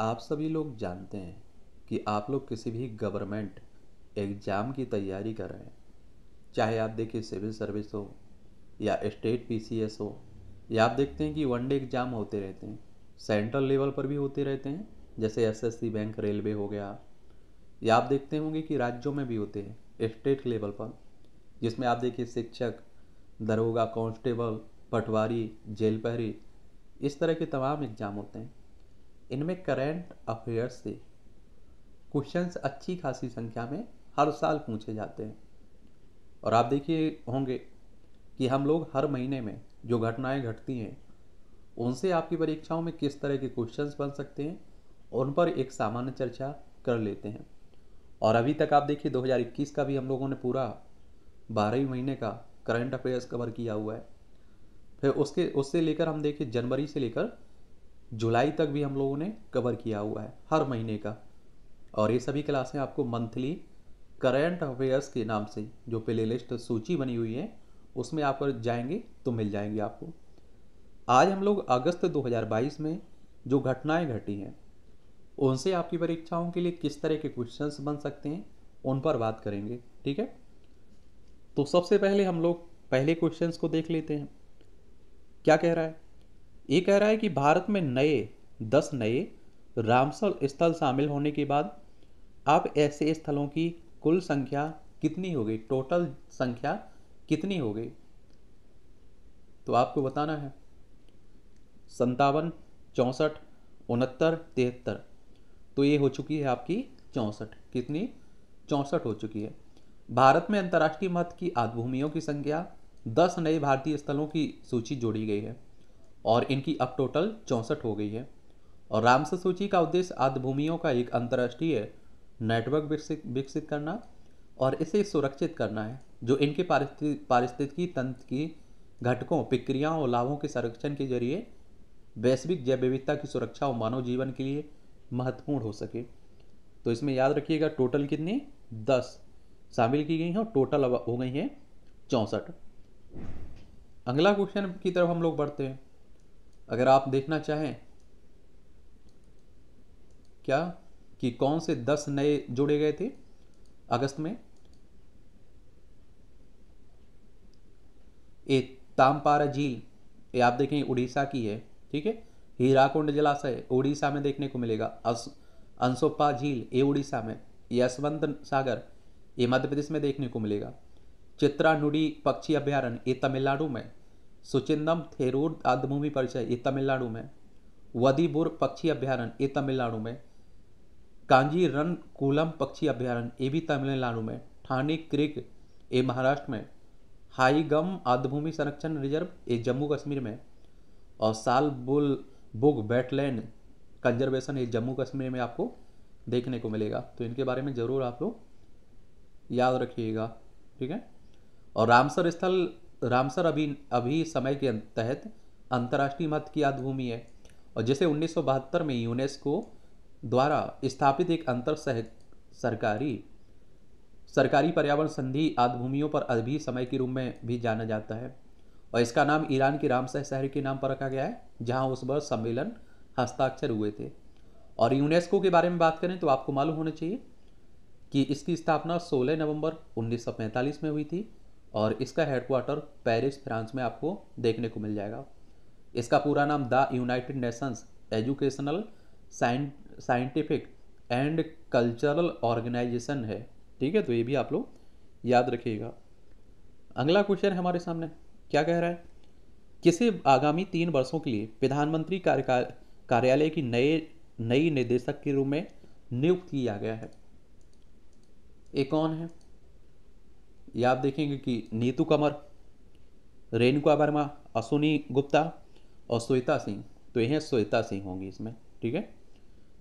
आप सभी लोग जानते हैं कि आप लोग किसी भी गवर्नमेंट एग्ज़ाम की तैयारी कर रहे हैं चाहे आप देखिए सिविल सर्विस हो या स्टेट पीसीएस हो या आप देखते हैं कि वन डे एग्ज़ाम होते रहते हैं सेंट्रल लेवल पर भी होते रहते हैं जैसे एसएससी बैंक रेलवे हो गया या आप देखते होंगे कि राज्यों में भी होते हैं स्टेट लेवल पर जिसमें आप देखिए शिक्षक दरोगा कांस्टेबल पटवारी जेल पहरी इस तरह के तमाम एग्ज़ाम होते हैं इनमें करेंट अफेयर्स से क्वेश्चंस अच्छी खासी संख्या में हर साल पूछे जाते हैं और आप देखिए होंगे कि हम लोग हर महीने में जो घटनाएं घटती हैं उनसे आपकी परीक्षाओं में किस तरह के क्वेश्चंस बन सकते हैं उन पर एक सामान्य चर्चा कर लेते हैं और अभी तक आप देखिए 2021 का भी हम लोगों ने पूरा बारहवीं महीने का करंट अफेयर्स कवर किया हुआ है फिर उसके उससे लेकर हम देखिए जनवरी से लेकर जुलाई तक भी हम लोगों ने कवर किया हुआ है हर महीने का और ये सभी क्लासें आपको मंथली करेंट अफेयर्स के नाम से जो प्ले लिस्ट सूची बनी हुई है उसमें आप जाएंगे तो मिल जाएंगे आपको आज हम लोग अगस्त 2022 में जो घटनाएं घटी हैं उनसे आपकी परीक्षाओं के लिए किस तरह के क्वेश्चंस बन सकते हैं उन पर बात करेंगे ठीक है तो सबसे पहले हम लोग पहले क्वेश्चंस को देख लेते हैं क्या कह रहा है ये कह रहा है कि भारत में नए दस नए रामसर स्थल शामिल होने के बाद आप ऐसे स्थलों की कुल संख्या कितनी हो गई टोटल संख्या कितनी हो गई तो आपको बताना है संतावन चौंसठ उनहत्तर तिहत्तर तो ये हो चुकी है आपकी चौंसठ कितनी चौंसठ हो चुकी है भारत में अंतर्राष्ट्रीय मत की आदभूमियों की संख्या दस नए भारतीय स्थलों की सूची जोड़ी गई है और इनकी अब टोटल चौंसठ हो गई है और रामसर सूची का उद्देश्य आदिभूमियों का एक अंतर्राष्ट्रीय नेटवर्क विकसित विकसित करना और इसे सुरक्षित करना है जो इनके पारिस्थितिकी तंत्र की घटकों प्रक्रियाओं और लाभों के संरक्षण के जरिए वैश्विक जैव विविधता की सुरक्षा और मानव जीवन के लिए महत्वपूर्ण हो सके तो इसमें याद रखिएगा टोटल कितनी दस शामिल की गई हैं और टोटल अब हो गई हैं चौंसठ अगला क्वेश्चन की तरफ हम लोग बढ़ते हैं अगर आप देखना चाहें क्या कि कौन से दस नए जोड़े गए थे अगस्त में ए तामपारा झील ये आप देखें उड़ीसा की है ठीक है हीराकुंड जलाशय उड़ीसा में देखने को मिलेगा अंसोपा झील ये उड़ीसा में यशवंत सागर ये मध्य प्रदेश में देखने को मिलेगा चित्रा नुडी पक्षी अभ्यारण्य ये तमिलनाडु में सुचिंदम थेरूर आदभूमि परिचय ये तमिलनाडु में वदीबुर पक्षी अभ्यारण्य ये तमिलनाडु में कांजी रन कूलम पक्षी अभ्यारण ये भी तमिलनाडु में ठाणी क्रिक ये महाराष्ट्र में हाईगम आदभूमि संरक्षण रिजर्व ये जम्मू कश्मीर में और साल बुल बुग बैटलैंड कंजर्वेशन ये जम्मू कश्मीर में आपको देखने को मिलेगा तो इनके बारे में ज़रूर आप लोग याद रखिएगा ठीक है और रामसर स्थल रामसर अभी अभी समय के तहत अंतर्राष्ट्रीय महत्व की याद भूमि है और जिसे उन्नीस में यूनेस्को द्वारा स्थापित एक अंतर सह सरकारी सरकारी पर्यावरण संधि आदि भूमियों पर अभी समय के रूप में भी जाना जाता है और इसका नाम ईरान के रामसह शहर के नाम पर रखा गया है जहां उस वर्ष सम्मेलन हस्ताक्षर हुए थे और यूनेस्को के बारे में बात करें तो आपको मालूम होना चाहिए कि इसकी स्थापना 16 नवंबर 1945 में हुई थी और इसका हेडक्वार्टर पेरिस फ्रांस में आपको देखने को मिल जाएगा इसका पूरा नाम the United Nations Educational Scientific and Cultural Organization है ठीक है तो ये भी आप लोग याद रखिएगा अगला क्वेश्चन है हमारे सामने क्या कह रहा है किसी आगामी तीन वर्षों के लिए प्रधानमंत्री कार्यालय की नए नई निदेशक के रूप में नियुक्त किया गया है ये कौन है या आप देखेंगे कि नीतू कंवर रेणुका वर्मा अश्विनी गुप्ता और श्वेता सिंह तो यह श्वेता सिंह होंगी इसमें ठीक है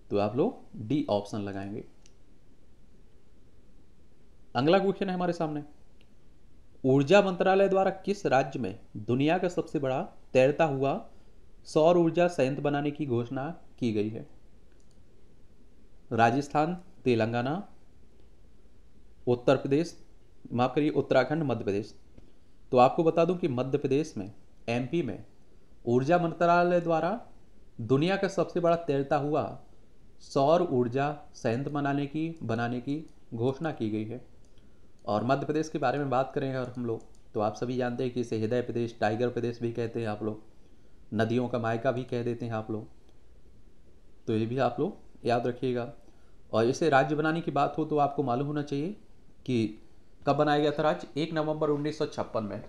तो आप लोग डी ऑप्शन लगाएंगे अगला क्वेश्चन है हमारे सामने ऊर्जा मंत्रालय द्वारा किस राज्य में दुनिया का सबसे बड़ा तैरता हुआ सौर ऊर्जा संयंत्र बनाने की घोषणा की गई है राजस्थान तेलंगाना उत्तर प्रदेश माफ़ करिए उत्तराखंड मध्य प्रदेश तो आपको बता दूं कि मध्य प्रदेश में एमपी में ऊर्जा मंत्रालय द्वारा दुनिया का सबसे बड़ा तैरता हुआ सौर ऊर्जा संयंत्र बनाने की बनाने की घोषणा की गई है और मध्य प्रदेश के बारे में बात करें अगर हम लोग तो आप सभी जानते हैं कि इसे हृदय प्रदेश टाइगर प्रदेश भी कहते हैं आप लोग नदियों का मायका भी कह देते हैं आप लोग तो ये भी आप लोग याद रखिएगा और इसे राज्य बनाने की बात हो तो आपको मालूम होना चाहिए कि कब बनाया गया था राज्य एक नवंबर उन्नीस में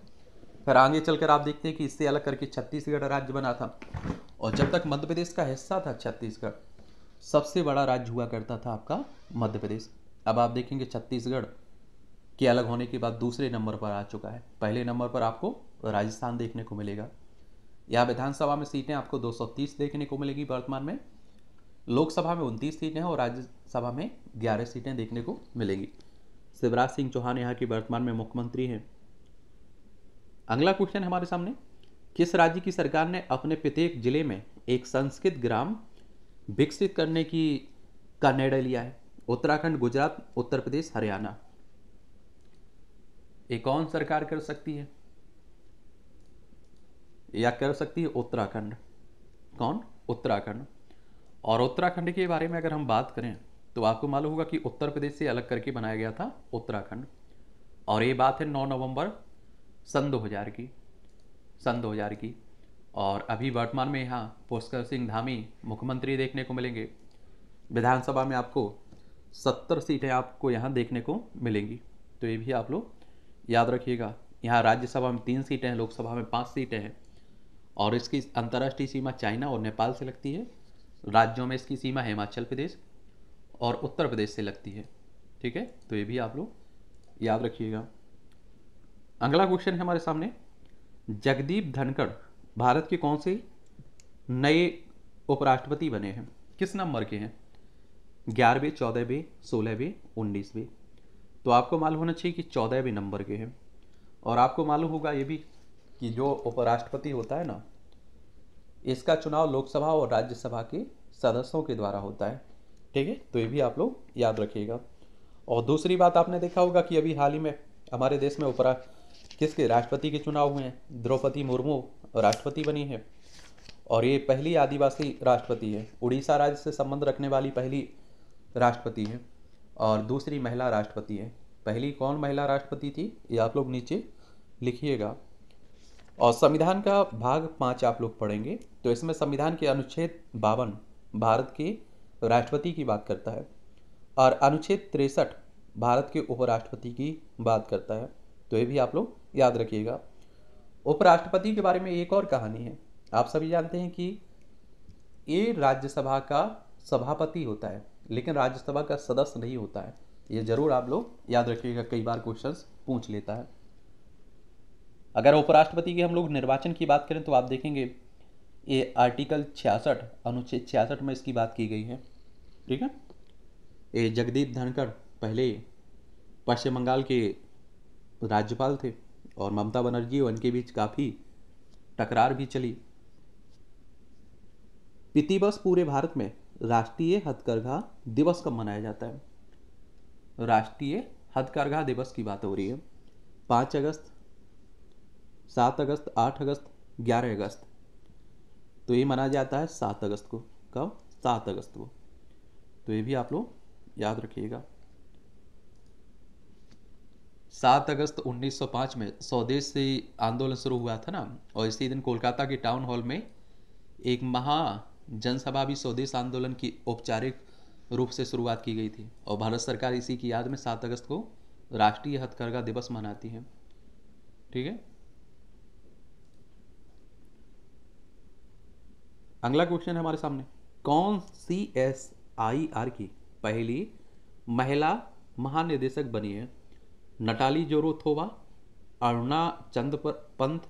फिर आगे चलकर आप देखते हैं कि इससे अलग करके छत्तीसगढ़ राज्य बना था और जब तक मध्य प्रदेश का हिस्सा था छत्तीसगढ़ सबसे बड़ा राज्य हुआ करता था आपका मध्य प्रदेश अब आप देखेंगे छत्तीसगढ़ के अलग होने के बाद दूसरे नंबर पर आ चुका है पहले नंबर पर आपको राजस्थान देखने को मिलेगा यहाँ विधानसभा में सीटें आपको 230 देखने को मिलेगी वर्तमान में लोकसभा में उनतीस सीटें हैं और राज्यसभा में ग्यारह सीटें देखने को मिलेंगी शिवराज सिंह चौहान यहाँ के वर्तमान में मुख्यमंत्री हैं अगला क्वेश्चन हमारे सामने किस राज्य की सरकार ने अपने प्रत्येक जिले में एक संस्कृत ग्राम विकसित करने की का निर्णय लिया है उत्तराखंड गुजरात उत्तर प्रदेश हरियाणा ये कौन सरकार कर सकती है या कर सकती है उत्तराखंड कौन उत्तराखंड और उत्तराखंड के बारे में अगर हम बात करें तो आपको मालूम होगा कि उत्तर प्रदेश से अलग करके बनाया गया था उत्तराखंड और ये बात है 9 नवंबर सन 2000 की सन 2000 की और अभी वर्तमान में यहाँ पुष्कर सिंह धामी मुख्यमंत्री देखने को मिलेंगे विधानसभा में आपको सत्तर सीटें आपको यहाँ देखने को मिलेंगी तो ये भी आप लोग याद रखिएगा यहाँ राज्यसभा में तीन सीटें हैं लोकसभा में पाँच सीटें हैं और इसकी अंतर्राष्ट्रीय सीमा चाइना और नेपाल से लगती है राज्यों में इसकी सीमा हिमाचल प्रदेश और उत्तर प्रदेश से लगती है ठीक है तो ये भी आप लोग याद रखिएगा अगला क्वेश्चन है हमारे सामने जगदीप धनखड़ भारत के कौन से नए उपराष्ट्रपति बने हैं किस नंबर के हैं ग्यारहवें चौदहवें सोलहवें उन्नीसवें तो आपको मालूम होना चाहिए कि चौदहवें नंबर के हैं और आपको मालूम होगा ये भी कि जो उपराष्ट्रपति होता है ना इसका चुनाव लोकसभा और राज्यसभा के सदस्यों के द्वारा होता है ठीक है तो ये भी आप लोग याद रखिएगा और दूसरी बात आपने देखा होगा कि अभी हाल ही में हमारे देश में उपरा किसके राष्ट्रपति के चुनाव हुए हैं द्रौपदी मुर्मू राष्ट्रपति बनी है और ये पहली आदिवासी राष्ट्रपति है उड़ीसा राज्य से संबंध रखने वाली पहली राष्ट्रपति है और दूसरी महिला राष्ट्रपति है पहली कौन महिला राष्ट्रपति थी ये आप लोग नीचे लिखिएगा और संविधान का भाग पाँच आप लोग पढ़ेंगे तो इसमें संविधान के अनुच्छेद बावन भारत की तो राष्ट्रपति की बात करता है और अनुच्छेद तिरसठ भारत के उपराष्ट्रपति की बात करता है तो ये भी आप लोग याद रखिएगा उपराष्ट्रपति के बारे में एक और कहानी है आप सभी जानते हैं कि ये राज्यसभा का सभापति होता है लेकिन राज्यसभा का सदस्य नहीं होता है ये जरूर आप लोग याद रखिएगा कई बार क्वेश्चन पूछ लेता है अगर उपराष्ट्रपति के हम लोग निर्वाचन की बात करें तो आप देखेंगे ये आर्टिकल छियासठ अनुच्छेद छियासठ में इसकी बात की गई है ठीक है ये जगदीप धनखड़ पहले पश्चिम बंगाल के राज्यपाल थे और ममता बनर्जी और उनके बीच काफ़ी टकरार भी चली पिति बस पूरे भारत में राष्ट्रीय हथकरघा दिवस कब मनाया जाता है राष्ट्रीय हथकरघा दिवस की बात हो रही है पाँच अगस्त सात अगस्त आठ अगस्त ग्यारह अगस्त तो ये मनाया जाता है सात अगस्त को कब सात अगस्त को तो ये भी आप लोग याद रखिएगा सात अगस्त 1905 में स्वदेशी आंदोलन शुरू हुआ था ना और इसी दिन कोलकाता के टाउन हॉल में एक महा जनसभा भी स्वदेश आंदोलन की औपचारिक रूप से शुरुआत की गई थी और भारत सरकार इसी की याद में सात अगस्त को राष्ट्रीय हथकरघा दिवस मनाती है ठीक है अगला क्वेश्चन है हमारे सामने कौन सी एस आई आर की पहली महिला महानिदेशक बनी है नटाली जोरोथोवा अरुणा चंद पंत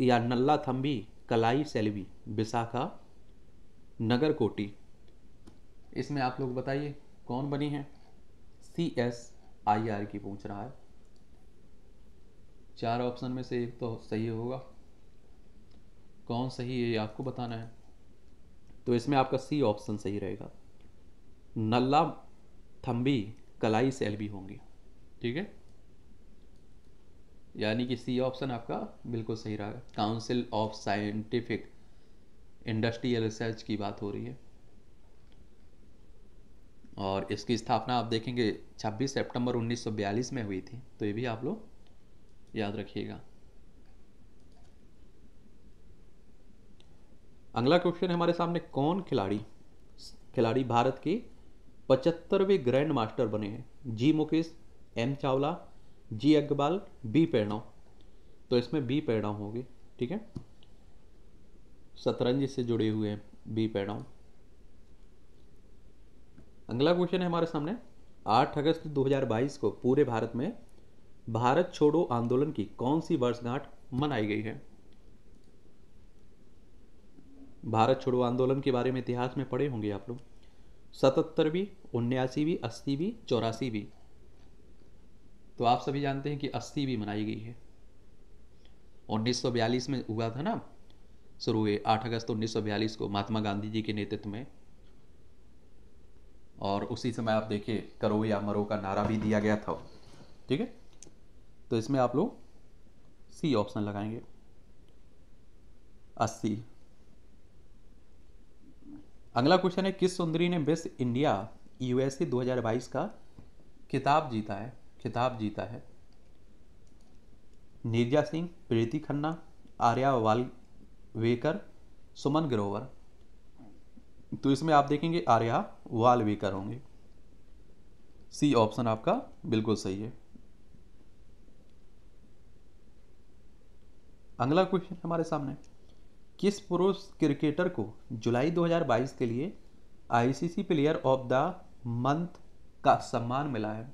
या नल्ला थम्बी कलाई सेल्वी विशाखा नगर कोटी इसमें आप लोग बताइए कौन बनी है सी एस आई आर की पूछ रहा है चार ऑप्शन में से एक तो सही होगा कौन सही है ये आपको बताना है तो इसमें आपका सी ऑप्शन सही रहेगा नल्ला थम्बी कलाई सेल भी होंगी ठीक है यानी कि सी ऑप्शन आपका बिल्कुल सही रहा Council of Scientific Industrial Research की बात हो रही है और इसकी स्थापना आप देखेंगे 26 सितंबर 1942 में हुई थी तो ये भी आप लोग याद रखिएगा अगला क्वेश्चन है हमारे सामने कौन खिलाड़ी खिलाड़ी भारत के पचहत्तरवें ग्रैंड मास्टर बने हैं G Mukesh M Chawla G Agarwal B Pranav तो इसमें बी प्रणव होंगे ठीक है शतरंज से जुड़े हुए हैं बी प्रणव अगला क्वेश्चन है हमारे सामने 8 अगस्त 2022 को पूरे भारत में भारत छोड़ो आंदोलन की कौन सी वर्षगांठ मनाई गई है भारत छोड़ो आंदोलन के बारे में इतिहास में पढ़े होंगे आप लोग सतहत्तरवीं उन्यासीवीं अस्सीवीं चौरासीवीं तो आप सभी जानते हैं कि अस्सीवीं मनाई गई है 1942 में हुआ था ना शुरू हुए आठ अगस्त 1942 को महात्मा गांधी जी के नेतृत्व में और उसी समय आप देखिए करो या मरो का नारा भी दिया गया था ठीक है तो इसमें आप लोग सी ऑप्शन लगाएंगे अस्सी अगला क्वेश्चन है किस सुंदरी ने बेस्ट इंडिया यूएसए 2022 का किताब जीता है किताब जीता है नीरजा सिंह प्रीति खन्ना आर्या वालवेकर सुमन ग्रोवर तो इसमें आप देखेंगे आर्या वालवेकर होंगे सी ऑप्शन आपका बिल्कुल सही है अगला क्वेश्चन हमारे सामने किस पुरुष क्रिकेटर को जुलाई 2022 के लिए ICC player of the month का सम्मान मिला है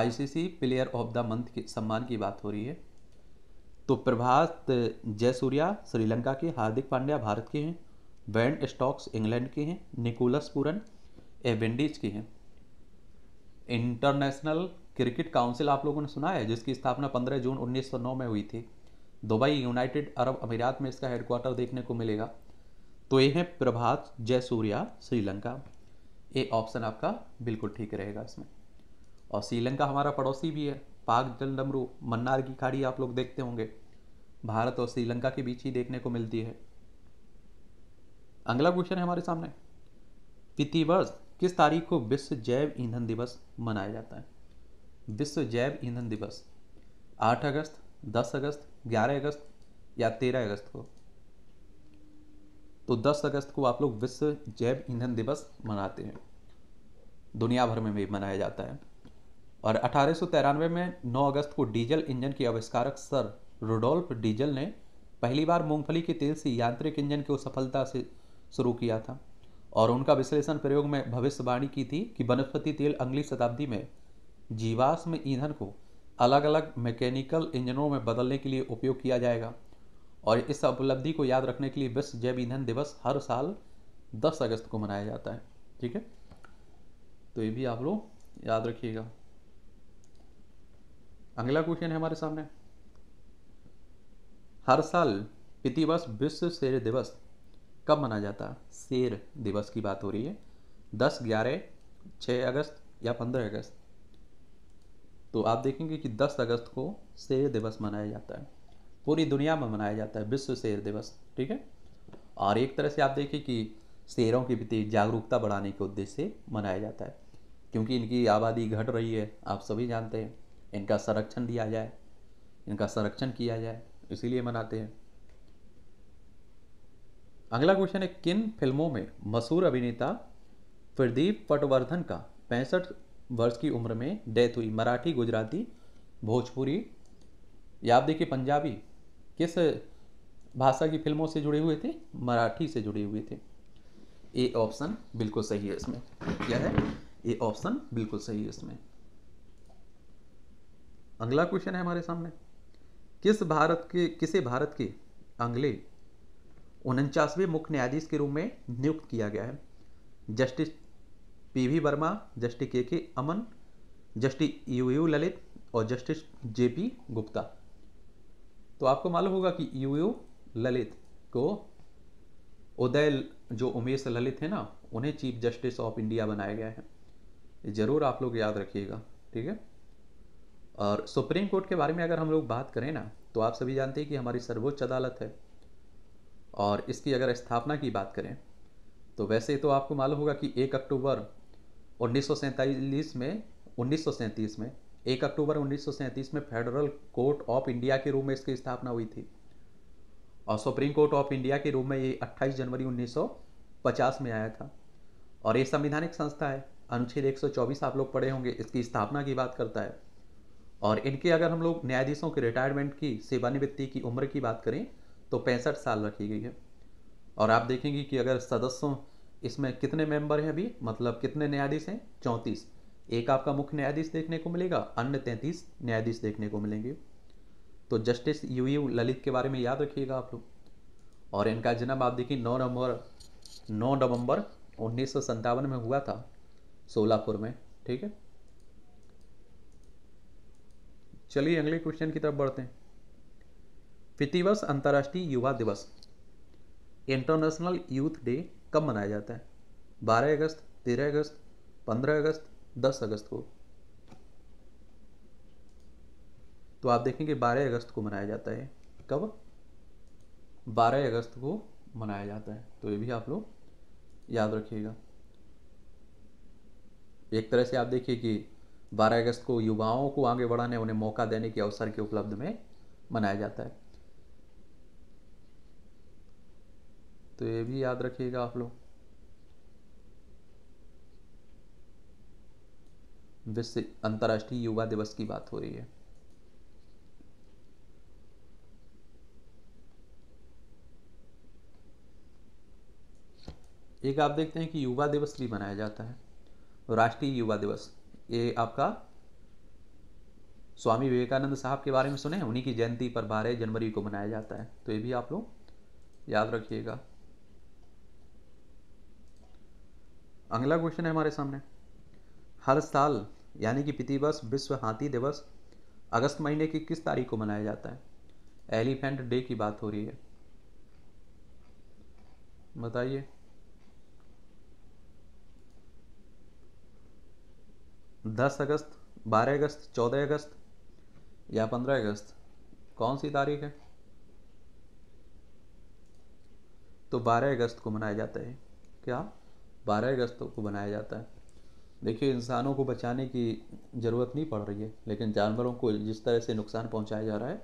ICC player of the month के सम्मान की बात हो रही है तो प्रभात जयसूर्या श्रीलंका के हार्दिक पांड्या भारत के हैं वैन स्टॉक्स इंग्लैंड के हैं निकोलस पूरन एवेंडीज के हैं इंटरनेशनल क्रिकेट काउंसिल आप लोगों ने सुना है जिसकी स्थापना 15 जून 1909 में हुई थी दुबई यूनाइटेड अरब अमीरात में इसका हेडक्वार्टर देखने को मिलेगा तो ये है प्रभात जयसूर्या श्रीलंका ये ऑप्शन आपका बिल्कुल ठीक रहेगा इसमें और श्रीलंका हमारा पड़ोसी भी है पाक जल डमरू मन्नार की खाड़ी आप लोग देखते होंगे भारत और श्रीलंका के बीच ही देखने को मिलती है अगला क्वेश्चन है हमारे सामने प्रतिवर्ष किस तारीख को विश्व जैव ईंधन दिवस मनाया जाता है विश्व जैव ईंधन दिवस 8 अगस्त दस अगस्त ग्यारह अगस्त या तेरह अगस्त को तो दस अगस्त को आप लोग विश्व जैव ईंधन दिवस मनाते हैं दुनिया भर में भी मनाया जाता है और अठारह में 9 अगस्त को डीजल इंजन के आविष्कारक सर रोडोल्फ डीजल ने पहली बार मूंगफली के तेल से यांत्रिक इंजन को सफलता से शुरू किया था और उनका विश्लेषण प्रयोग में भविष्यवाणी की थी कि वनस्पति तेल अगली शताब्दी में जीवाश्म ईंधन को अलग अलग मैकेनिकल इंजनों में बदलने के लिए उपयोग किया जाएगा और इस उपलब्धि को याद रखने के लिए विश्व जैव ईंधन दिवस हर साल 10 अगस्त को मनाया जाता है ठीक है तो ये भी आप लोग याद रखिएगा अगला क्वेश्चन है हमारे सामने हर साल प्रतिवर्ष विश्व शेर दिवस कब मनाया जाता है शेर दिवस की बात हो रही है दस ग्यारह छः अगस्त या पंद्रह अगस्त तो आप देखेंगे कि 10 अगस्त को शेर दिवस मनाया जाता है पूरी दुनिया में मनाया जाता है विश्व शेर दिवस ठीक है और एक तरह से आप देखिए कि शेरों के प्रति जागरूकता बढ़ाने के उद्देश्य से मनाया जाता है क्योंकि इनकी आबादी घट रही है आप सभी जानते हैं इनका संरक्षण दिया जाए इनका संरक्षण किया जाए इसीलिए मनाते हैं अगला क्वेश्चन है किन फिल्मों में मशहूर अभिनेता प्रदीप पटवर्धन का पैंसठ वर्ष की उम्र में डेथ हुई मराठी गुजराती भोजपुरी या आप देखिए पंजाबी किस भाषा की फिल्मों से जुड़े हुए थे मराठी से जुड़े हुए थे ए ऑप्शन बिल्कुल सही है इसमें क्या है ए ऑप्शन बिल्कुल सही है इसमें अगला क्वेश्चन है हमारे सामने किस भारत के किसे भारत के अंगले उनचासवें मुख्य न्यायाधीश के रूप में नियुक्त किया गया है justice PV Verma justice K K Aman justice U U Lalit और जस्टिस जे पी गुप्ता तो आपको मालूम होगा कि यू यू ललित को उदय जो उमेश ललित है ना उन्हें चीफ जस्टिस ऑफ इंडिया बनाया गया है ज़रूर आप लोग याद रखिएगा ठीक है और सुप्रीम कोर्ट के बारे में अगर हम लोग बात करें ना तो आप सभी जानते हैं कि हमारी सर्वोच्च अदालत है और इसकी अगर स्थापना की बात करें तो वैसे तो आपको मालूम होगा कि एक अक्टूबर उन्नीस में उन्नीस में एक अक्टूबर उन्नीस में फेडरल कोर्ट ऑफ इंडिया के रूप में इसकी स्थापना हुई थी और सुप्रीम कोर्ट ऑफ इंडिया के रूप में ये 28 जनवरी 1950 में आया था और ये संविधानिक संस्था है अनुच्छेद 124 आप लोग पढ़े होंगे इसकी स्थापना की बात करता है और इनके अगर हम लोग न्यायाधीशों के रिटायरमेंट की सेवानिवृत्ति की उम्र की बात करें तो पैंसठ साल रखी गई है और आप देखेंगे कि अगर सदस्यों इसमें कितने मेंबर हैं अभी मतलब कितने न्यायाधीश हैं चौंतीस एक आपका मुख्य न्यायाधीश देखने को मिलेगा अन्य तैंतीस न्यायाधीश देखने को मिलेंगे तो जस्टिस यू यू ललित के बारे में याद रखिएगा आप लोग और इनका जन्म आप देखिए नौ नवंबर नौ नवंबर उन्नीस में हुआ था सोलापुर में ठीक है चलिए अगले क्वेश्चन की तरफ बढ़ते हैं पितिवस अंतर्राष्ट्रीय युवा दिवस इंटरनेशनल यूथ डे कब मनाए जाते हैं 12 अगस्त 13 अगस्त 15 अगस्त 10 अगस्त को तो आप देखेंगे 12 अगस्त को मनाया जाता है कब 12 अगस्त को मनाया जाता है तो ये भी आप लोग याद रखिएगा एक तरह से आप देखिए कि 12 अगस्त को युवाओं को आगे बढ़ाने उन्हें मौका देने के अवसर के उपलब्ध में मनाया जाता है तो ये भी याद रखिएगा आप लोग विश्व अंतर्राष्ट्रीय युवा दिवस की बात हो रही है एक आप देखते हैं कि युवा दिवस भी मनाया जाता है राष्ट्रीय युवा दिवस ये आपका स्वामी विवेकानंद साहब के बारे में सुने उन्हीं की जयंती पर बारह जनवरी को मनाया जाता है तो ये भी आप लोग याद रखिएगा अगला क्वेश्चन है हमारे सामने हर साल यानी कि प्रतिवर्ष विश्व हाथी दिवस अगस्त महीने की किस तारीख को मनाया जाता है एलिफेंट डे की बात हो रही है बताइए दस अगस्त बारह अगस्त चौदह अगस्त या पंद्रह अगस्त कौन सी तारीख है तो बारह अगस्त को मनाया जाता है क्या बारह अगस्त को बनाया जाता है देखिए इंसानों को बचाने की ज़रूरत नहीं पड़ रही है लेकिन जानवरों को जिस तरह से नुकसान पहुंचाया जा रहा है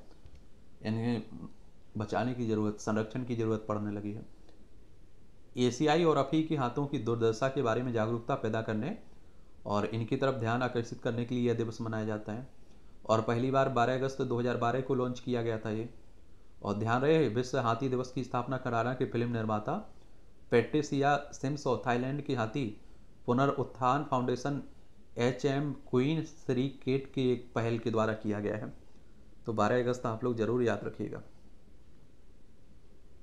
इन्हें बचाने की ज़रूरत संरक्षण की ज़रूरत पड़ने लगी है एशियाई और अफी के हाथों की दुर्दशा के बारे में जागरूकता पैदा करने और इनकी तरफ ध्यान आकर्षित करने के लिए यह दिवस मनाया जाता है और पहली बार 12 अगस्त 2012 को लॉन्च किया गया था ये और ध्यान रहे विश्व हाथी दिवस की स्थापना कराना के फिल्म निर्माता पेट्रिसिया सिम्स और थाईलैंड की हाथी पुनरुत्थान foundation H M queen Sirikit की एक पहल के द्वारा किया गया है तो 12 अगस्त आप लोग ज़रूर याद रखिएगा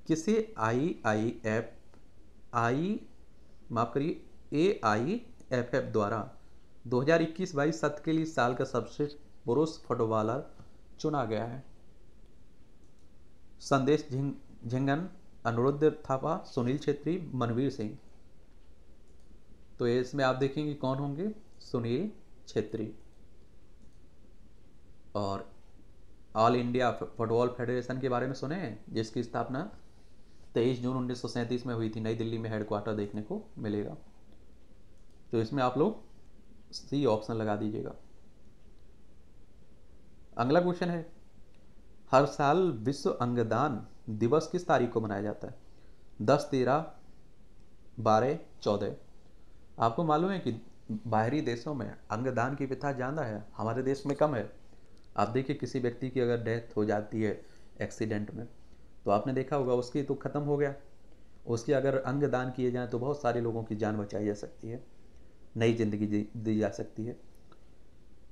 किसे आई आई एफ आई माफ करिए ए आई एफ एफ द्वारा 2021 हजार सत्र के लिए साल का सबसे पुरुष फुटबॉलर चुना गया है संदेश झिंगन अनुरुद्ध थापा सुनील छेत्री मनवीर सिंह तो इसमें आप देखेंगे कौन होंगे सुनील छेत्री और ऑल इंडिया फुटबॉल फेडरेशन के बारे में सुने हैं जिसकी स्थापना 23 जून उन्नीस में हुई थी नई दिल्ली में हेडक्वार्टर देखने को मिलेगा तो इसमें आप लोग सी ऑप्शन लगा दीजिएगा अगला क्वेश्चन है हर साल विश्व अंगदान दिवस किस तारीख को मनाया जाता है दस तेरह बारह चौदह आपको मालूम है कि बाहरी देशों में अंगदान की प्रथा ज़्यादा है हमारे देश में कम है आप देखिए किसी व्यक्ति की अगर डेथ हो जाती है एक्सीडेंट में तो आपने देखा होगा उसकी तो ख़त्म हो गया उसकी अगर अंग दान किए जाए तो बहुत सारे लोगों की जान बचाई जा सकती है नई जिंदगी दी जा सकती है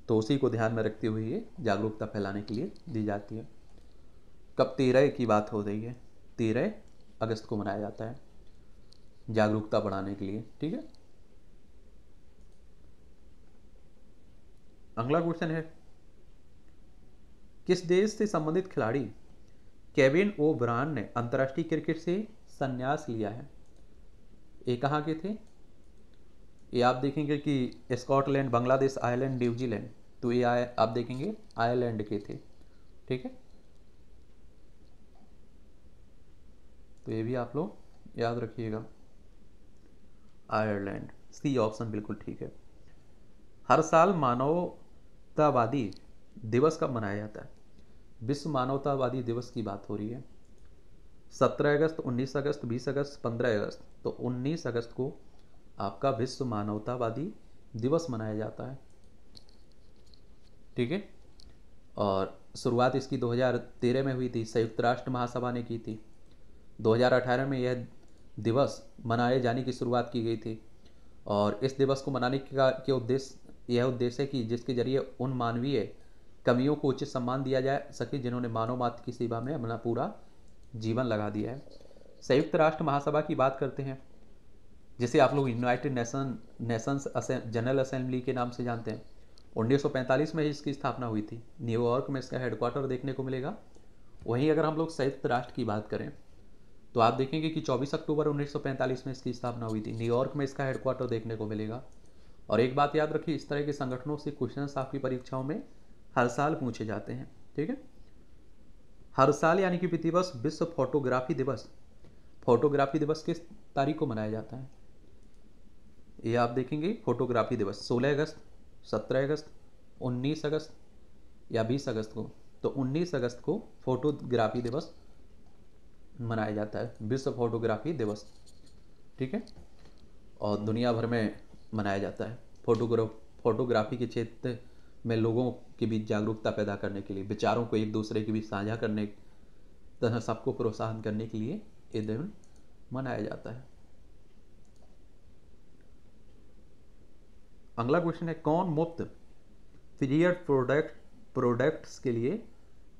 तो उसी को ध्यान में रखते हुए ये जागरूकता फैलाने के लिए दी जाती है कब तेरह की बात हो रही है तेरह अगस्त को मनाया जाता है जागरूकता बढ़ाने के लिए ठीक है अगला क्वेश्चन है किस देश से संबंधित खिलाड़ी केविन ओ ब्रान ने अंतर्राष्ट्रीय क्रिकेट से संन्यास लिया है ये कहाँ के थे ये आप देखेंगे कि स्कॉटलैंड बांग्लादेश आयरलैंड न्यूजीलैंड तो ये आप देखेंगे आयरलैंड के थे ठीक है तो ये भी आप लोग याद रखिएगा आयरलैंड सी ऑप्शन बिल्कुल ठीक है हर साल मानवतावादी दिवस कब मनाया जाता है विश्व मानवतावादी दिवस की बात हो रही है 17 अगस्त 19 अगस्त 20 अगस्त 15 अगस्त तो 19 अगस्त को आपका विश्व मानवतावादी दिवस मनाया जाता है ठीक है और शुरुआत इसकी 2013 में हुई थी संयुक्त राष्ट्र महासभा ने की थी 2018 में यह दिवस मनाए जाने की शुरुआत की गई थी और इस दिवस को मनाने का के उद्देश्य यह उद्देश्य है कि जिसके जरिए उन मानवीय कमियों को उचित सम्मान दिया जा सके जिन्होंने मानव मात्र की सेवा में अपना पूरा जीवन लगा दिया है संयुक्त राष्ट्र महासभा की बात करते हैं जिसे आप लोग United Nation Nations General Assembly के नाम से जानते हैं 1945 में इसकी स्थापना हुई थी न्यूयॉर्क में इसका हेडक्वार्टर देखने को मिलेगा वहीं अगर हम लोग संयुक्त राष्ट्र की बात करें तो आप देखेंगे कि 24 अक्टूबर 1945 में इसकी स्थापना हुई थी न्यूयॉर्क में इसका हेडक्वार्टर देखने को मिलेगा और एक बात याद रखिए इस तरह के संगठनों से क्वेश्चन आपकी परीक्षाओं में हर साल पूछे जाते हैं ठीक है हर साल यानी कि प्रति वर्ष विश्व फोटोग्राफी दिवस फोटोग्राफी दिवस किस तारीख को मनाया जाता है ये आप देखेंगे फोटोग्राफी दिवस 16 अगस्त 17 अगस्त 19 अगस्त या 20 अगस्त को तो 19 अगस्त को फोटोग्राफी दिवस मनाया जाता है विश्व फोटोग्राफी दिवस ठीक है और दुनिया भर में मनाया जाता है फोटोग्राफ फोटोग्राफी के क्षेत्र में लोगों के बीच जागरूकता पैदा करने के लिए विचारों को एक दूसरे के बीच साझा करने तथा सबको प्रोत्साहन करने के लिए ये दिन मनाया जाता है अगला क्वेश्चन है कौन मुफ्त फिजियर प्रोडक्ट प्रोडक्ट्स के लिए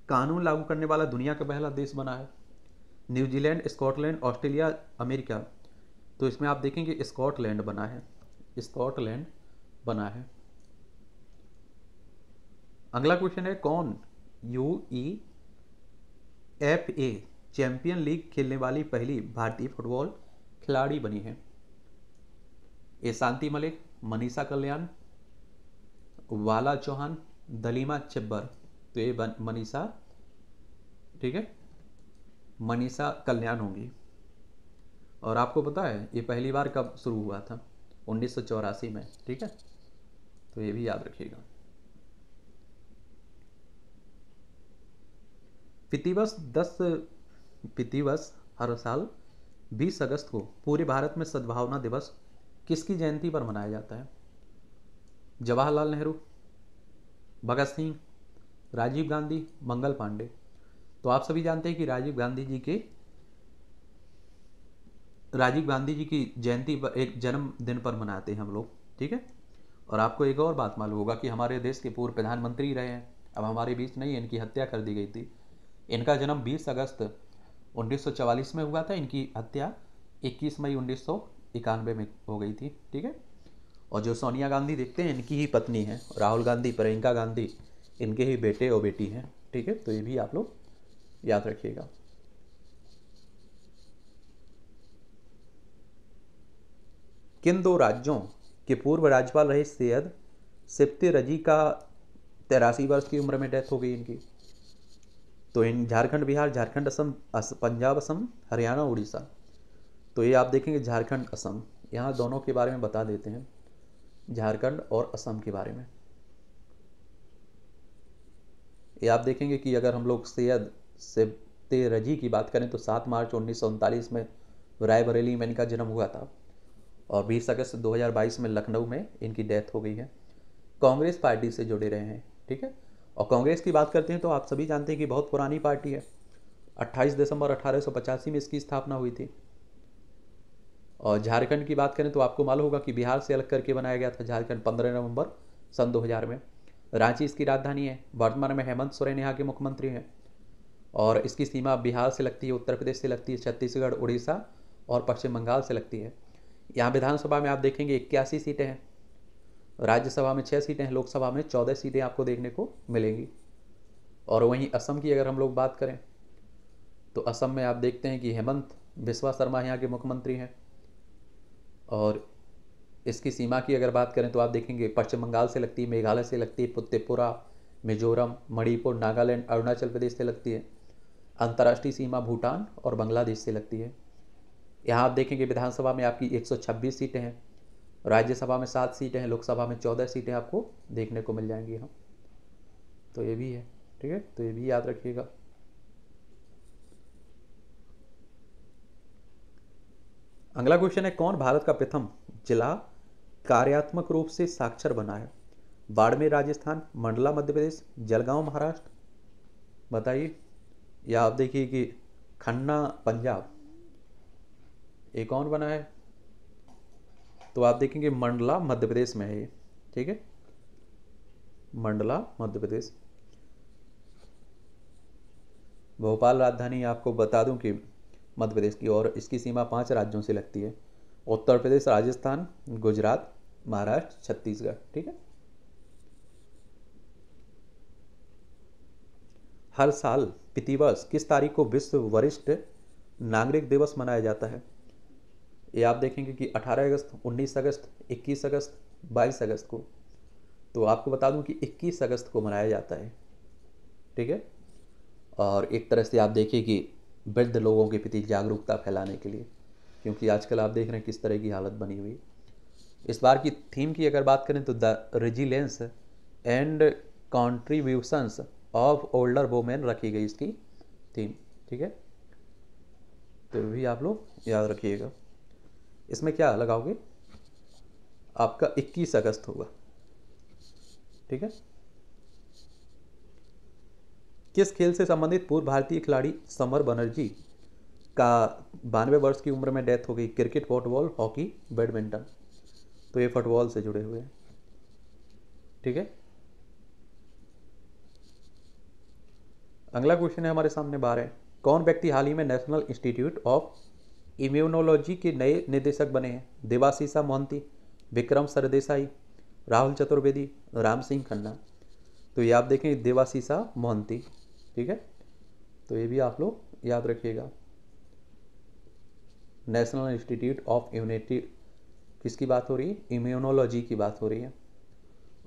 कानून लागू करने वाला दुनिया का पहला देश बना है न्यूजीलैंड स्कॉटलैंड ऑस्ट्रेलिया अमेरिका तो इसमें आप देखेंगे स्कॉटलैंड बना है स्कॉटलैंड बना है अगला क्वेश्चन है कौन U E F A champion league खेलने वाली पहली भारतीय फुटबॉल खिलाड़ी बनी है ए शांति मलिक मनीषा कल्याण वाला चौहान दलीमा चिब्बर तो ये मनीषा ठीक है मनीषा कल्याण होंगी और आपको पता है ये पहली बार कब शुरू हुआ था उन्नीस में ठीक है तो ये भी याद रखिएगा पितिवस दस पितिवस हर साल 20 अगस्त को पूरे भारत में सद्भावना दिवस किसकी जयंती पर मनाया जाता है जवाहरलाल नेहरू भगत सिंह राजीव गांधी मंगल पांडे तो आप सभी जानते हैं कि राजीव गांधी जी के राजीव गांधी जी की जयंती पर एक जन्मदिन पर मनाते हैं हम लोग ठीक है और आपको एक और बात मालूम होगा कि हमारे देश के पूर्व प्रधानमंत्री रहे हैं अब हमारे बीच नहीं इनकी हत्या कर दी गई थी इनका जन्म 20 अगस्त 1944 में हुआ था इनकी हत्या 21 मई उन्नीस में हो गई थी ठीक है और जो सोनिया गांधी देखते हैं इनकी ही पत्नी है राहुल गांधी प्रियंका गांधी इनके ही बेटे और बेटी हैं ठीक है तो ये भी आप लोग याद रखिएगा किन दो राज्यों के पूर्व राज्यपाल रहे सैयद सिप्ते रजी का तेरासी वर्ष की उम्र में डेथ हो गई इनकी तो इन झारखंड बिहार झारखंड असम अस, पंजाब असम हरियाणा उड़ीसा तो ये आप देखेंगे झारखंड असम यहाँ दोनों के बारे में बता देते हैं झारखंड और असम के बारे में ये आप देखेंगे कि अगर हम लोग सैयद सिबत रजी की बात करें तो सात मार्च उन्नीस में रायबरेली में इनका जन्म हुआ था और बीस अगस्त 2022 में लखनऊ में इनकी डेथ हो गई है कांग्रेस पार्टी से जुड़े रहे हैं ठीक है और कांग्रेस की बात करते हैं तो आप सभी जानते हैं कि बहुत पुरानी पार्टी है 28 दिसंबर अठारह में इसकी स्थापना हुई थी और झारखंड की बात करें तो आपको मालूम होगा कि बिहार से अलग करके बनाया गया था झारखंड 15 नवंबर सन 2000 में रांची इसकी राजधानी है वर्तमान में हेमंत सोरेन यहाँ के मुख्यमंत्री हैं और इसकी सीमा बिहार से लगती है उत्तर प्रदेश से लगती है छत्तीसगढ़ उड़ीसा और पश्चिम बंगाल से लगती है यहाँ विधानसभा में आप देखेंगे इक्यासी सीटें हैं राज्यसभा में छः सीटें हैं लोकसभा में चौदह सीटें आपको देखने को मिलेंगी और वहीं असम की अगर हम लोग बात करें तो असम में आप देखते हैं कि हेमंत बिस्वा शर्मा यहाँ के मुख्यमंत्री हैं और इसकी सीमा की अगर बात करें तो आप देखेंगे पश्चिम बंगाल से लगती है मेघालय से लगती है त्रिपुरा मिजोरम मणिपुर नागालैंड अरुणाचल प्रदेश से लगती है अंतर्राष्ट्रीय सीमा भूटान और बांग्लादेश से लगती है यहाँ आप देखेंगे विधानसभा में आपकी 126 सीटें हैं राज्यसभा में सात सीटें हैं लोकसभा में चौदह सीटें आपको देखने को मिल जाएंगी यहाँ तो ये भी है ठीक है तो ये भी याद रखिएगा अगला क्वेश्चन है कौन भारत का प्रथम जिला कार्यात्मक रूप से साक्षर बना है बाड़मेर राजस्थान मंडला मध्य प्रदेश जलगांव महाराष्ट्र बताइए या आप देखिए कि खन्ना पंजाब ये कौन बना है तो आप देखेंगे मंडला मध्य प्रदेश में है ये ठीक है मंडला मध्य प्रदेश भोपाल राजधानी आपको बता दूं कि मध्य प्रदेश की और इसकी सीमा पांच राज्यों से लगती है उत्तर प्रदेश राजस्थान गुजरात महाराष्ट्र छत्तीसगढ़ ठीक है हर साल प्रतिवर्ष किस तारीख को विश्व वरिष्ठ नागरिक दिवस मनाया जाता है ये आप देखेंगे कि 18 अगस्त 19 अगस्त 21 अगस्त 22 अगस्त को तो आपको बता दूं कि 21 अगस्त को मनाया जाता है ठीक है और एक तरह से आप देखिए कि वृद्ध लोगों के प्रति जागरूकता फैलाने के लिए क्योंकि आजकल आप देख रहे हैं किस तरह की हालत बनी हुई इस बार की थीम की अगर बात करें तो the resilience and contributions of older women रखी गई इसकी थीम ठीक है तो भी आप लोग याद रखिएगा इसमें क्या लगाओगे आपका 21 अगस्त होगा ठीक है किस खेल से संबंधित पूर्व भारतीय खिलाड़ी समर बनर्जी का बानवे वर्ष की उम्र में डेथ हो गई क्रिकेट फुटबॉल हॉकी बैडमिंटन तो ये फुटबॉल से जुड़े हुए हैं ठीक है अगला क्वेश्चन है हमारे सामने बाहर है कौन व्यक्ति हाल ही में नेशनल इंस्टीट्यूट ऑफ इम्यूनोलॉजी के नए निदेशक बने हैं देवाशीषा मोहंती विक्रम सरदेसाई राहुल चतुर्वेदी राम सिंह खन्ना तो ये आप देखें देवाशीषा मोहंती ठीक है तो ये भी आप लोग याद रखिएगा नेशनल इंस्टीट्यूट ऑफ इम्यूनिटी किसकी बात हो रही है इम्यूनोलॉजी की बात हो रही है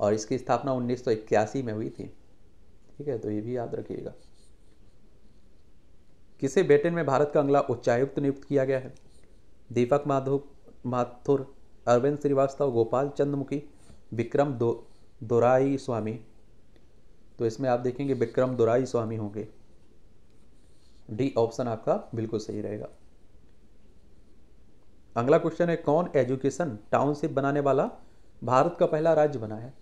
और इसकी स्थापना उन्नीस में हुई थी ठीक है तो ये भी याद रखिएगा किसे ब्रिटेन में भारत का अगला उच्चायुक्त नियुक्त किया गया है दीपक माधो माथुर अरविंद श्रीवास्तव गोपाल चंद्रमुखी विक्रम दो दुराई स्वामी तो इसमें आप देखेंगे विक्रम दुराई स्वामी होंगे डी ऑप्शन आपका बिल्कुल सही रहेगा अगला क्वेश्चन है कौन एजुकेशन टाउनशिप बनाने वाला भारत का पहला राज्य बना है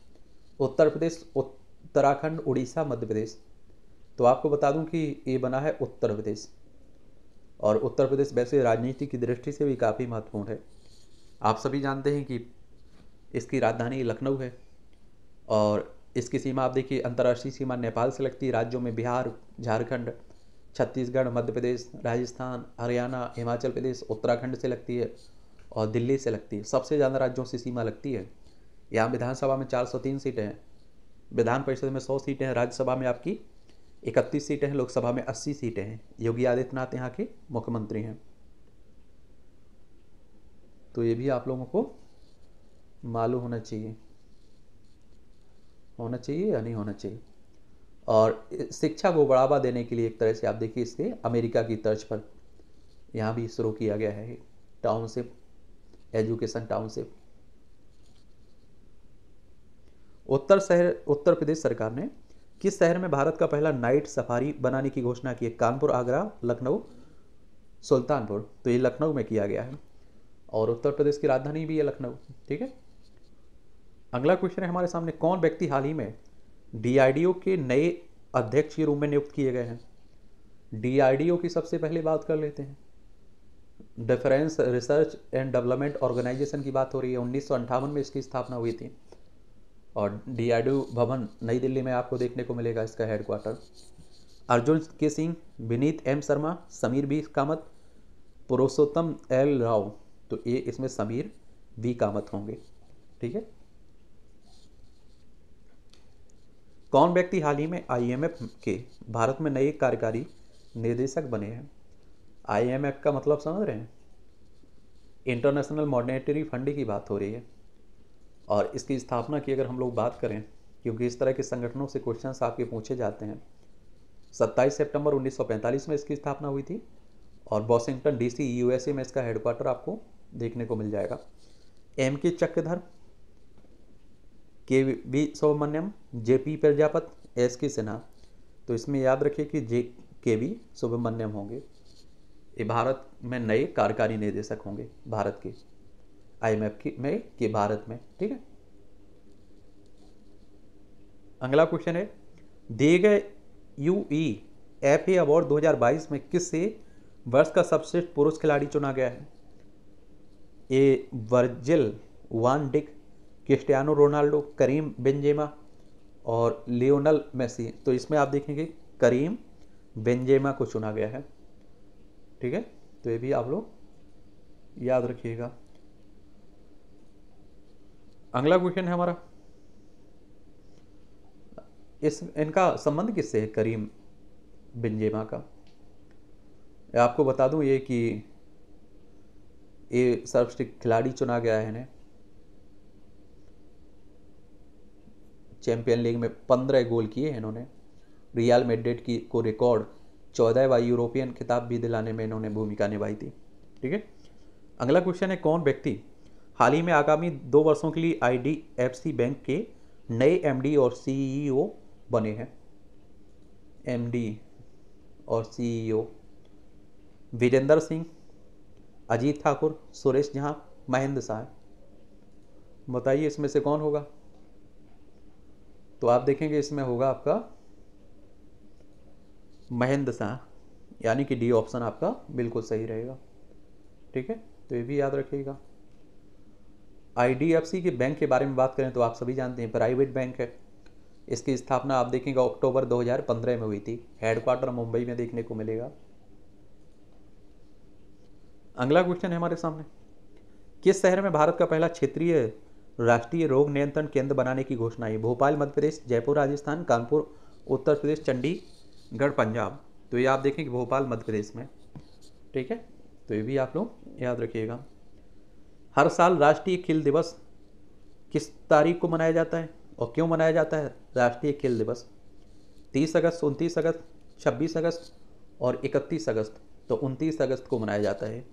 उत्तर प्रदेश उत्तराखंड उड़ीसा मध्य प्रदेश तो आपको बता दूं कि ये बना है उत्तर प्रदेश और उत्तर प्रदेश वैसे राजनीति की दृष्टि से भी काफ़ी महत्वपूर्ण है आप सभी जानते हैं कि इसकी राजधानी लखनऊ है और इसकी सीमा आप देखिए अंतर्राष्ट्रीय सीमा नेपाल से लगती है राज्यों में बिहार झारखंड छत्तीसगढ़ मध्य प्रदेश राजस्थान हरियाणा हिमाचल प्रदेश उत्तराखंड से लगती है और दिल्ली से लगती है सबसे ज़्यादा राज्यों से सीमा लगती है यहाँ विधानसभा में 403 सीटें हैं विधान परिषद में 100 सीटें हैं राज्यसभा में आपकी इकतीस सीटें हैं लोकसभा में अस्सी सीटें हैं योगी आदित्यनाथ यहाँ के मुख्यमंत्री हैं तो ये भी आप लोगों को मालूम होना चाहिए होना चाहिए या नहीं होना चाहिए और शिक्षा को बढ़ावा देने के लिए एक तरह से आप देखिए इसके अमेरिका की तर्ज पर यहाँ भी शुरू किया गया है टाउनशिप एजुकेशन टाउनशिप उत्तर शहर उत्तर प्रदेश सरकार ने किस शहर में भारत का पहला नाइट सफारी बनाने की घोषणा की है कानपुर आगरा लखनऊ सुल्तानपुर तो ये लखनऊ में किया गया है और उत्तर प्रदेश की राजधानी भी है लखनऊ ठीक है अगला क्वेश्चन है हमारे सामने कौन व्यक्ति हाल ही में डीआरडीओ के नए अध्यक्ष के रूप में नियुक्त किए गए हैं डीआरडीओ की सबसे पहले बात कर लेते हैं difference research and development organisation की बात हो रही है उन्नीस में इसकी स्थापना हुई थी और डी भवन नई दिल्ली में आपको देखने को मिलेगा इसका headquarter Arjun K Singh Vineet M Sharma Sameer B Kamat Purushottam L Rao तो ये इसमें समीर बी कामत होंगे ठीक है कौन व्यक्ति हाल ही में आईएमएफ के भारत में नए कार्यकारी निदेशक बने हैं आईएमएफ का मतलब समझ रहे हैं इंटरनेशनल मॉनेटरी फंड की बात हो रही है और इसकी स्थापना की अगर हम लोग बात करें क्योंकि इस तरह के संगठनों से क्वेश्चन आपके पूछे जाते हैं 27 सितंबर 1945 में इसकी स्थापना हुई थी और वॉशिंगटन डीसी यूएसए में इसका हेडक्वार्टर आपको देखने को मिल जाएगा M K Chakradhar K V Subramanyam J P Prajapat S K Sinha तो इसमें याद रखिए कि जे के वी सुब्रमण्यम होंगे ये भारत में नए कार्यकारी निदेशक होंगे भारत के आईएमएफ की में कि भारत में ठीक है अगला क्वेश्चन है दिए गए U E F A award 2022 में किस वर्ष का सबश्रेष्ठ पुरुष खिलाड़ी चुना गया है A Virgil van Dijk Cristiano Ronaldo Karim Benzema और लियोनल मेसी तो इसमें आप देखेंगे करीम बेंजेमा को चुना गया है ठीक है तो ये भी आप लोग याद रखिएगा अगला क्वेश्चन है हमारा इस इनका संबंध किससे है करीम बिंजेमा का आपको बता दूं ये कि ये सर्वश्रेष्ठ खिलाड़ी चुना गया है इन्हें चैंपियन लीग में पंद्रह गोल किए हैं इन्होंने रियल मेडेट की को रिकॉर्ड चौदह बार यूरोपियन खिताब भी दिलाने में इन्होंने भूमिका निभाई थी ठीक है अगला क्वेश्चन है कौन व्यक्ति हाल ही में आगामी दो वर्षों के लिए आईडीएफसी बैंक के नए एमडी और सीईओ बने हैं एमडी और सीईओ विजेंद्र सिंह अजीत ठाकुर सुरेश जहां महेंद्र साह बताइए इसमें से कौन होगा तो आप देखेंगे इसमें होगा आपका महेंद्र शाह यानी कि डी ऑप्शन आपका बिल्कुल सही रहेगा ठीक है तो ये भी याद रखिएगा आईडीएफसी के बैंक के बारे में बात करें तो आप सभी जानते हैं प्राइवेट बैंक है इसकी स्थापना आप देखेंगे अक्टूबर 2015 में हुई थी हेडक्वार्टर मुंबई में देखने को मिलेगा अगला क्वेश्चन है हमारे सामने किस शहर में भारत का पहला क्षेत्रीय राष्ट्रीय रोग नियंत्रण केंद्र बनाने की घोषणा है भोपाल मध्य प्रदेश जयपुर राजस्थान कानपुर उत्तर प्रदेश चंडीगढ़ पंजाब तो ये आप देखेंगे भोपाल मध्य प्रदेश में ठीक है तो ये भी आप लोग याद रखिएगा हर साल राष्ट्रीय खेल दिवस किस तारीख को मनाया जाता है और क्यों मनाया जाता है राष्ट्रीय खेल दिवस तीस अगस्त उनतीस अगस्त छब्बीस अगस्त और इकतीस अगस्त तो उनतीस अगस्त को मनाया जाता है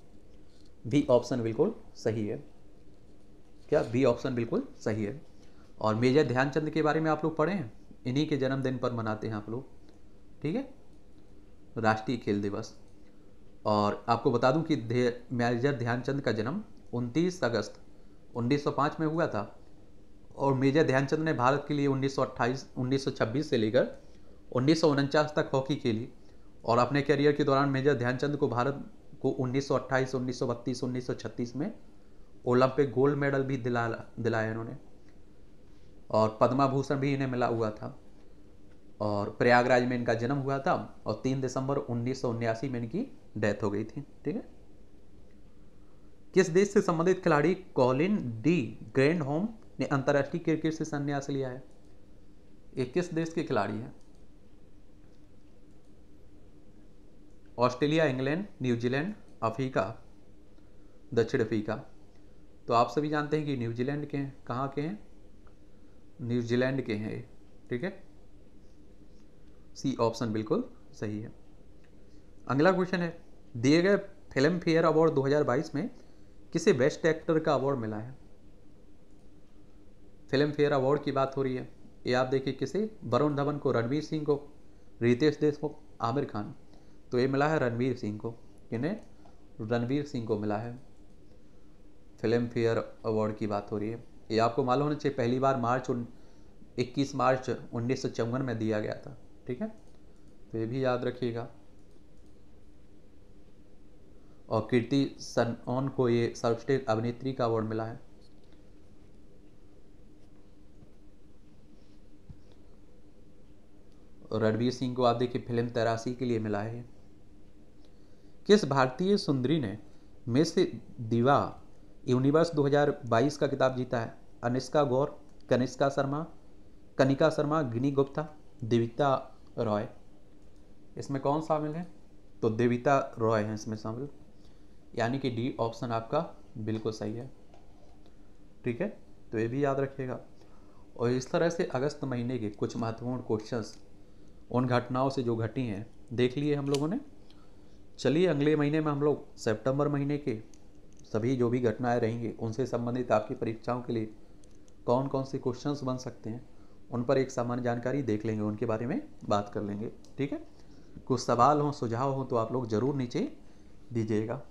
बी ऑप्शन बिल्कुल सही है क्या बी ऑप्शन बिल्कुल सही है और मेजर ध्यानचंद के बारे में आप लोग पढ़े हैं इन्हीं के जन्मदिन पर मनाते हैं आप लोग ठीक है राष्ट्रीय खेल दिवस और आपको बता दूं कि मेजर ध्यानचंद का जन्म उनतीस अगस्त 1905 में हुआ था और मेजर ध्यानचंद ने भारत के लिए 1928, 1926 से लेकर उन्नीस तक हॉकी खेली और अपने करियर के दौरान मेजर ध्यानचंद को भारत को 1928, 1932, 1936 में ओलंपिक गोल्ड मेडल भी दिला दिलाया इन्होंने और पद्मा भूषण भी इन्हें मिला हुआ था और प्रयागराज में इनका जन्म हुआ था और तीन दिसंबर उन्नीस में इनकी डेथ हो गई थी ठीक है किस देश से संबंधित खिलाड़ी कॉलिन डी ग्रैंड होम ने अंतर्राष्ट्रीय क्रिकेट से संन्यास लिया है ये किस देश के खिलाड़ी हैं ऑस्ट्रेलिया इंग्लैंड न्यूजीलैंड अफ्रीका दक्षिण अफ्रीका तो आप सभी जानते हैं कि न्यूजीलैंड के हैं कहाँ के हैं न्यूजीलैंड के हैं ठीक है सी ऑप्शन बिल्कुल सही है अगला क्वेश्चन है दिए गए फिल्म फेयर अवार्ड 2022 में किसे बेस्ट एक्टर का अवार्ड मिला है फिल्म फेयर अवार्ड की बात हो रही है ये आप देखिए किसे वरुण धवन को रणवीर सिंह को रितेश देशमुख आमिर खान तो ये मिला है रणवीर सिंह को किन्हें रणवीर सिंह को मिला है फिल्म फेयर अवार्ड की बात हो रही है ये आपको मालूम होना चाहिए पहली बार मार्च उन इक्कीस मार्च उन्नीस में दिया गया था ठीक है तो ये भी याद रखिएगा और कीर्ति सनऑन को ये सर्वश्रेष्ठ अभिनेत्री का अवार्ड मिला है रणवीर सिंह को आप देखिए फिल्म तेरासी के लिए मिला है किस भारतीय सुंदरी ने मिस दीवा यूनिवर्स 2022 का किताब जीता है अनिष्का गौर कनिष्का शर्मा कनिका शर्मा गिनी गुप्ता देविता रॉय इसमें कौन शामिल है तो देविता रॉय हैं इसमें शामिल यानी कि डी ऑप्शन आपका बिल्कुल सही है ठीक है तो ये भी याद रखिएगा और इस तरह से अगस्त महीने के कुछ महत्वपूर्ण क्वेश्चंस उन घटनाओं से जो घटी हैं देख लिए हम लोगों ने चलिए अगले महीने में हम लोग सेप्टेम्बर महीने के सभी जो भी घटनाएं रहेंगी उनसे संबंधित आपकी परीक्षाओं के लिए कौन कौन से क्वेश्चंस बन सकते हैं उन पर एक सामान्य जानकारी देख लेंगे उनके बारे में बात कर लेंगे ठीक है कुछ सवाल हों सुझाव हों तो आप लोग ज़रूर नीचे दीजिएगा